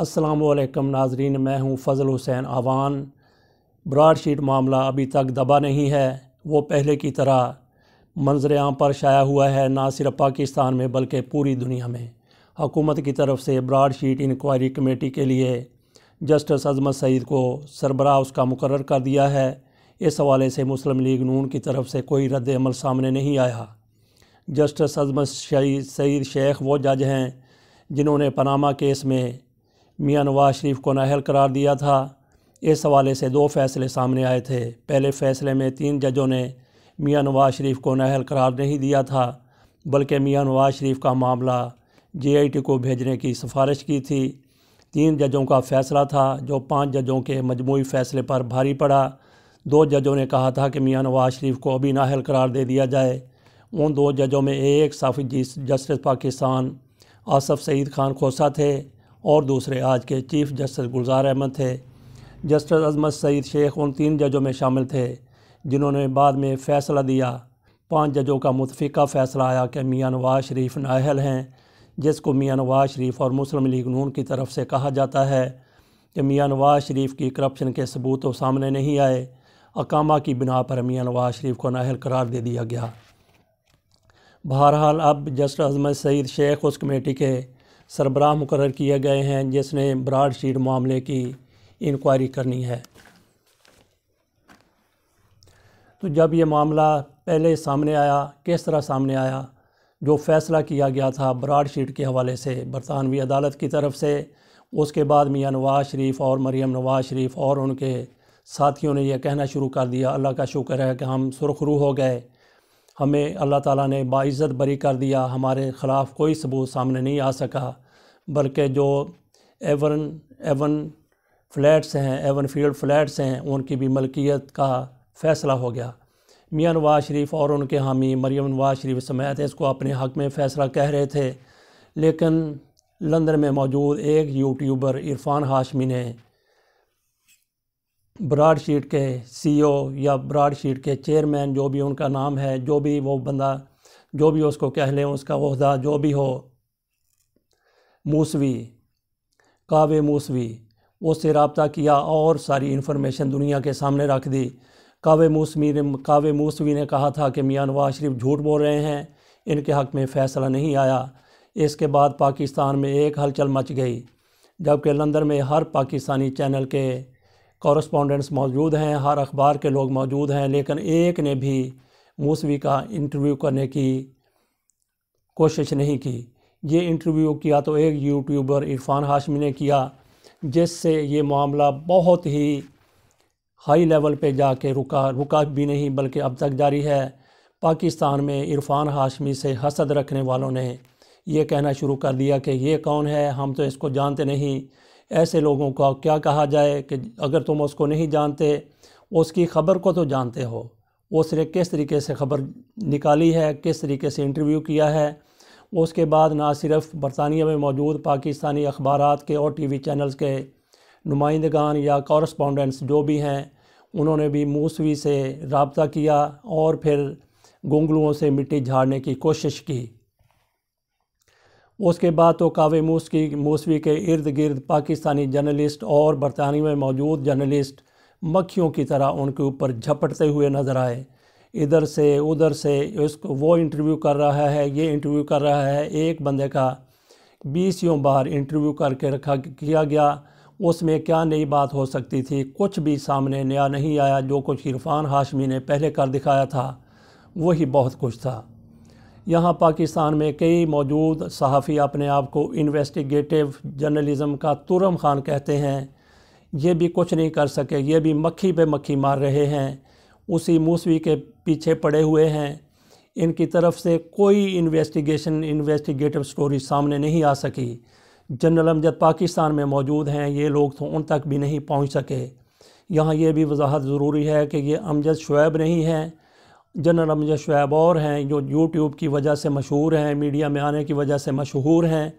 असलम नाजरीन मैं हूँ फ़ज़ल हुसैन आवान ब्राड शीट मामला अभी तक दबा नहीं है वो पहले की तरह मंजर आम पर शाया हुआ है ना सिर्फ पाकिस्तान में बल्कि पूरी दुनिया में हकूमत की तरफ से ब्राड शीट इंक्वायरी कमेटी के लिए जस्टिस अजमत सईद को सरबराह उसका मुकर कर दिया है इस हवाले से मुस्लिम लीग नून की तरफ से कोई अमल सामने नहीं आया जस्टिस अजमत सईद शेख वो जज हैं जिन्होंने पनामा केस में मियाँ नवाज शरीफ को नाहल करार दिया था इस हवाले से दो फैसले सामने आए थे पहले फैसले में तीन जजों ने मियाँ नवाज शरीफ को नाहल करार नहीं दिया था बल्कि मियाँ नवाज शरीफ का मामला टी को भेजने की सिफारिश की थी तीन जजों का फ़ैसला था जो पाँच जजों के मजमू फ़ैसले पर भारी पड़ा दो जजों ने कहा था कि मियाँ नवाज शरीफ को अभी नाहल करार दे दिया जाए उन दो जजों में एक साफी जस्टिस पाकिस्तान आसफ़ सईद खान खोसा थे और दूसरे आज के चीफ जस्टिस गुलजार अहमद थे जस्टिस अजमत सईद शेख उन तीन जजों में शामिल थे जिन्होंने बाद में फ़ैसला दिया पांच जजों का मुतफ़ा फ़ैसला आया कि मियाँ नवाज शरीफ नाहल हैं जिसको मियाँ नवाज शरीफ और मुस्लिम लीग नून की तरफ से कहा जाता है कि मियाँ नवाज शरीफ की करप्शन के सबूत तो सामने नहीं आए अकामा की बिना पर मियाँ नवाज शरीफ को नाहल करार दे दिया गया बहरहाल अब जस्टिस अजमत सईद शेख उस कमेटी के सरबराह मुकर किए गए हैं जिसने ब्राड शीट मामले की इंक्वायरी करनी है तो जब ये मामला पहले सामने आया किस तरह सामने आया जो फैसला किया गया था ब्राड शीट के हवाले से बरतानवी अदालत की तरफ से उसके बाद मियाँ नवाज शरीफ और मरीम नवाज शरीफ और उनके साथियों ने यह कहना शुरू कर दिया अल्लाह का शुक्र है कि हम सुरखरू हो गए हमें अल्लाह ताला ने बाइज़त बरी कर दिया हमारे ख़िलाफ़ कोई सबूत सामने नहीं आ सका बल्कि जो एवन एवन फ्लैट्स हैं एवन फील्ड फ्लैट्स हैं उनकी भी मलकियत का फ़ैसला हो गया मियाँ नवाज शरीफ और उनके हामी मरियम नवाज शरीफ समेत इसको अपने हक़ में फ़ैसला कह रहे थे लेकिन लंदन में मौजूद एक यूट्यूबर इरफान हाशमी ने ब्राड शीट के सीईओ e या ब्राड शीट के चेयरमैन जो भी उनका नाम है जो भी वो बंदा जो भी उसको कह लें उसका वहदा जो भी हो मूसवी कावे मूसवी उससे रबता किया और सारी इन्फॉर्मेशन दुनिया के सामने रख दी कावे मूसवी ने कावे मूसवी ने कहा था कि मियाँ नवाज शरीफ झूठ बोल रहे हैं इनके हक़ में फ़ैसला नहीं आया इसके बाद पाकिस्तान में एक हलचल मच गई जबकि लंदन में हर पाकिस्तानी चैनल के कॉरस्पॉन्डेंट्स मौजूद हैं हर अखबार के लोग मौजूद हैं लेकिन एक ने भी मूसवी का इंटरव्यू करने की कोशिश नहीं की ये इंटरव्यू किया तो एक यूट्यूबर इरफान हाशमी ने किया जिससे ये मामला बहुत ही हाई लेवल पे जाके रुका रुका भी नहीं बल्कि अब तक जारी है पाकिस्तान में इरफान हाशमी से हसद रखने वालों ने यह कहना शुरू कर दिया कि ये कौन है हम तो इसको जानते नहीं ऐसे लोगों का क्या कहा जाए कि अगर तुम उसको नहीं जानते उसकी ख़बर को तो जानते हो उसने किस तरीके से ख़बर निकाली है किस तरीके से इंटरव्यू किया है उसके बाद ना सिर्फ बरतानिया में मौजूद पाकिस्तानी अखबार के और टी वी चैनल्स के नुमाइंदगान या कॉरस्पॉन्डेंट्स जो भी हैं उन्होंने भी मूसवी से रबता किया और फिर गुंगलुओं से मिट्टी झाड़ने की कोशिश की उसके बाद तो कावे मूस की मूसवी के इर्द गिर्द पाकिस्तानी जर्नलिस्ट और बरतानी में मौजूद जर्नलिस्ट मक्खियों की तरह उनके ऊपर झपटते हुए नज़र आए इधर से उधर से उसको वो इंटरव्यू कर रहा है ये इंटरव्यू कर रहा है एक बंदे का बीस यूँ बार इंटरव्यू करके रखा किया गया उसमें क्या नई बात हो सकती थी कुछ भी सामने नया नहीं आया जो कुछ इरफान हाशमी ने पहले कर दिखाया था वही बहुत कुछ था यहाँ पाकिस्तान में कई मौजूद सहाफ़ी अपने आप को इन्वेस्टिगेटिव जर्नलिज़म का तुरम खान कहते हैं ये भी कुछ नहीं कर सके ये भी मक्खी पे मक्खी मार रहे हैं उसी मूसवी के पीछे पड़े हुए हैं इनकी तरफ से कोई इन्वेस्टिगेशन इन्वेस्टिगेटिव स्टोरी सामने नहीं आ सकी जनरल अमजद पाकिस्तान में मौजूद हैं ये लोग तो उन तक भी नहीं पहुँच सके यहाँ ये भी वजाहत ज़रूरी है कि ये अमजद शुएब नहीं हैं जनरल अमजद शुएब और हैं जो यूट्यूब की वजह से मशहूर हैं मीडिया में आने की वजह से मशहूर हैं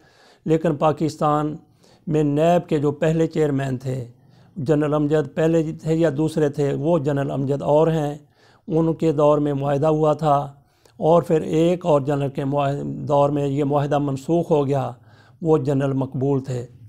लेकिन पाकिस्तान में नैब के जो पहले चेयरमैन थे जनरल अमजद पहले थे या दूसरे थे वो जनरल अमजद और हैं उनके दौर में माहा हुआ था और फिर एक और जनरल के दौर में ये माहदा मनसूख हो गया वो जनरल मकबूल थे